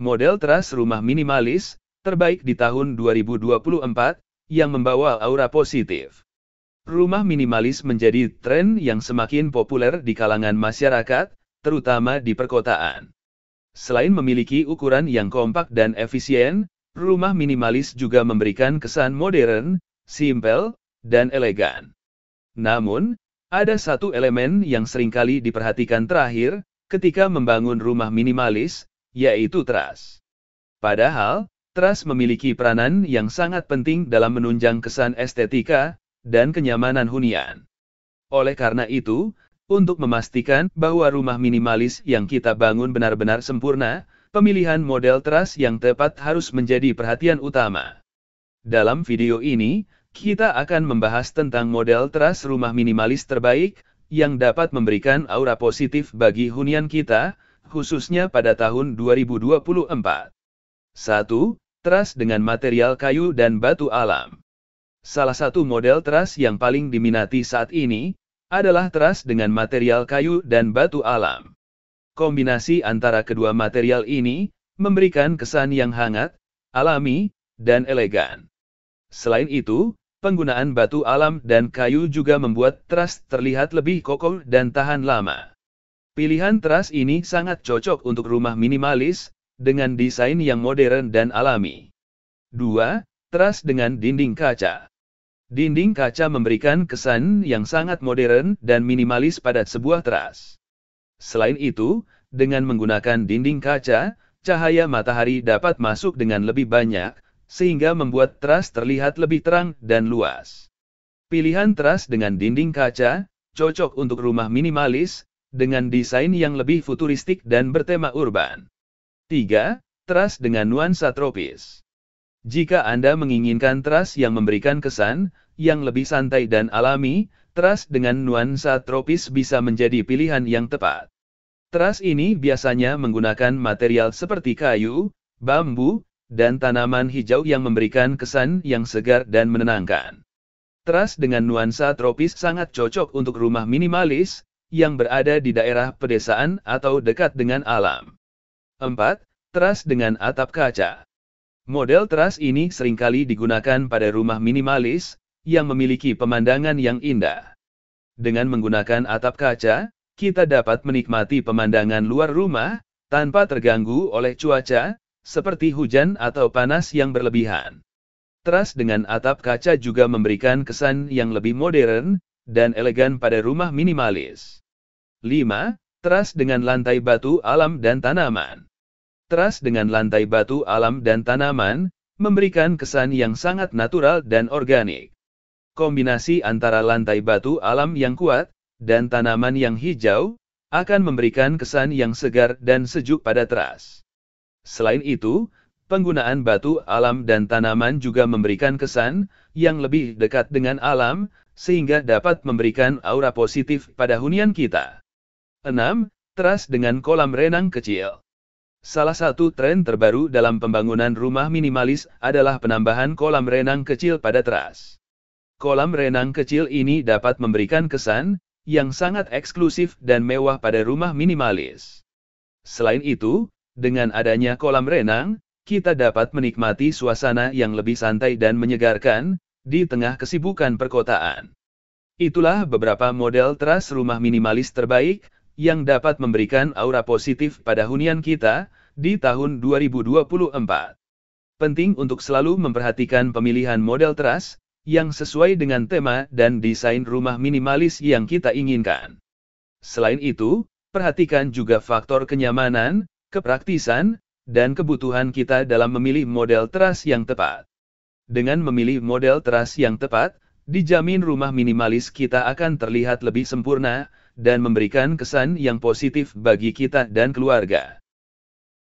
model teras rumah minimalis, terbaik di tahun 2024, yang membawa aura positif. Rumah minimalis menjadi tren yang semakin populer di kalangan masyarakat, terutama di perkotaan. Selain memiliki ukuran yang kompak dan efisien, rumah minimalis juga memberikan kesan modern, simpel, dan elegan. Namun, ada satu elemen yang seringkali diperhatikan terakhir, ketika membangun rumah minimalis, yaitu trust. Padahal, trust memiliki peranan yang sangat penting dalam menunjang kesan estetika dan kenyamanan hunian. Oleh karena itu, untuk memastikan bahwa rumah minimalis yang kita bangun benar-benar sempurna, pemilihan model trust yang tepat harus menjadi perhatian utama. Dalam video ini, kita akan membahas tentang model trust rumah minimalis terbaik yang dapat memberikan aura positif bagi hunian kita, khususnya pada tahun 2024. 1. Teras dengan material kayu dan batu alam. Salah satu model teras yang paling diminati saat ini adalah teras dengan material kayu dan batu alam. Kombinasi antara kedua material ini memberikan kesan yang hangat, alami, dan elegan. Selain itu, penggunaan batu alam dan kayu juga membuat teras terlihat lebih kokoh dan tahan lama. Pilihan teras ini sangat cocok untuk rumah minimalis, dengan desain yang modern dan alami. 2. Teras dengan dinding kaca. Dinding kaca memberikan kesan yang sangat modern dan minimalis pada sebuah teras. Selain itu, dengan menggunakan dinding kaca, cahaya matahari dapat masuk dengan lebih banyak, sehingga membuat teras terlihat lebih terang dan luas. Pilihan teras dengan dinding kaca, cocok untuk rumah minimalis, dengan desain yang lebih futuristik dan bertema urban. 3. Teras dengan nuansa tropis. Jika Anda menginginkan teras yang memberikan kesan, yang lebih santai dan alami, teras dengan nuansa tropis bisa menjadi pilihan yang tepat. Teras ini biasanya menggunakan material seperti kayu, bambu, dan tanaman hijau yang memberikan kesan yang segar dan menenangkan. Teras dengan nuansa tropis sangat cocok untuk rumah minimalis, yang berada di daerah pedesaan atau dekat dengan alam. 4. Teras dengan atap kaca. Model teras ini seringkali digunakan pada rumah minimalis, yang memiliki pemandangan yang indah. Dengan menggunakan atap kaca, kita dapat menikmati pemandangan luar rumah, tanpa terganggu oleh cuaca, seperti hujan atau panas yang berlebihan. Teras dengan atap kaca juga memberikan kesan yang lebih modern, dan elegan pada rumah minimalis. 5. Teras dengan lantai batu alam dan tanaman. Teras dengan lantai batu alam dan tanaman, memberikan kesan yang sangat natural dan organik. Kombinasi antara lantai batu alam yang kuat, dan tanaman yang hijau, akan memberikan kesan yang segar dan sejuk pada teras. Selain itu, penggunaan batu alam dan tanaman juga memberikan kesan, yang lebih dekat dengan alam, sehingga dapat memberikan aura positif pada hunian kita. 6. Teras dengan kolam renang kecil. Salah satu tren terbaru dalam pembangunan rumah minimalis adalah penambahan kolam renang kecil pada teras. Kolam renang kecil ini dapat memberikan kesan yang sangat eksklusif dan mewah pada rumah minimalis. Selain itu, dengan adanya kolam renang, kita dapat menikmati suasana yang lebih santai dan menyegarkan di tengah kesibukan perkotaan. Itulah beberapa model teras rumah minimalis terbaik yang dapat memberikan aura positif pada hunian kita di tahun 2024. Penting untuk selalu memperhatikan pemilihan model teras yang sesuai dengan tema dan desain rumah minimalis yang kita inginkan. Selain itu, perhatikan juga faktor kenyamanan, kepraktisan, dan kebutuhan kita dalam memilih model teras yang tepat. Dengan memilih model teras yang tepat, dijamin rumah minimalis kita akan terlihat lebih sempurna, dan memberikan kesan yang positif bagi kita dan keluarga.